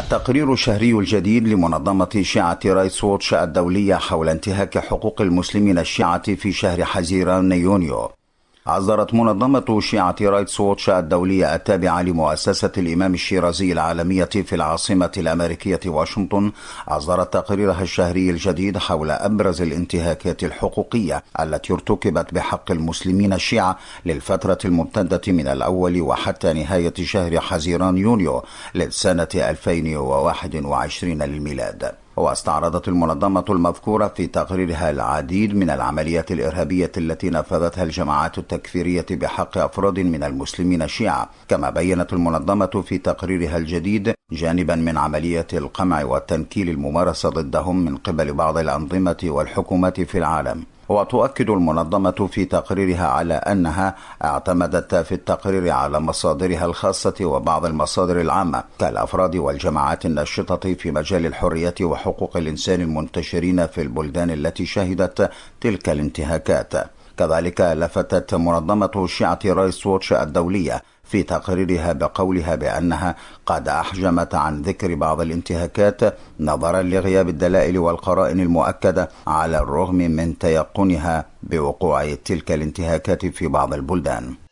التقرير الشهري الجديد لمنظمة شيعة رايتس ووتش الدولية حول انتهاك حقوق المسلمين الشيعة في شهر حزيران يونيو عزرت منظمة شيعة رايتس ووتش الدولية التابعة لمؤسسة الإمام الشيرازي العالمية في العاصمة الأمريكية واشنطن عزرت تقريرها الشهري الجديد حول أبرز الانتهاكات الحقوقية التي ارتكبت بحق المسلمين الشيعة للفترة الممتدة من الأول وحتى نهاية شهر حزيران يونيو للسنة 2021 للميلاد واستعرضت المنظمة المذكورة في تقريرها العديد من العمليات الإرهابية التي نفذتها الجماعات التكفيرية بحق أفراد من المسلمين الشيعة كما بيّنت المنظمة في تقريرها الجديد جانبا من عملية القمع والتنكيل الممارسة ضدهم من قبل بعض الأنظمة والحكومات في العالم وتؤكد المنظمة في تقريرها على أنها اعتمدت في التقرير على مصادرها الخاصة وبعض المصادر العامة كالأفراد والجماعات الناشطة في مجال الحرية وحقوق الإنسان المنتشرين في البلدان التي شهدت تلك الانتهاكات كذلك لفتت منظمة شيعة رايس ووتش الدولية في تقريرها بقولها بأنها قد أحجمت عن ذكر بعض الانتهاكات نظرا لغياب الدلائل والقرائن المؤكدة على الرغم من تيقنها بوقوع تلك الانتهاكات في بعض البلدان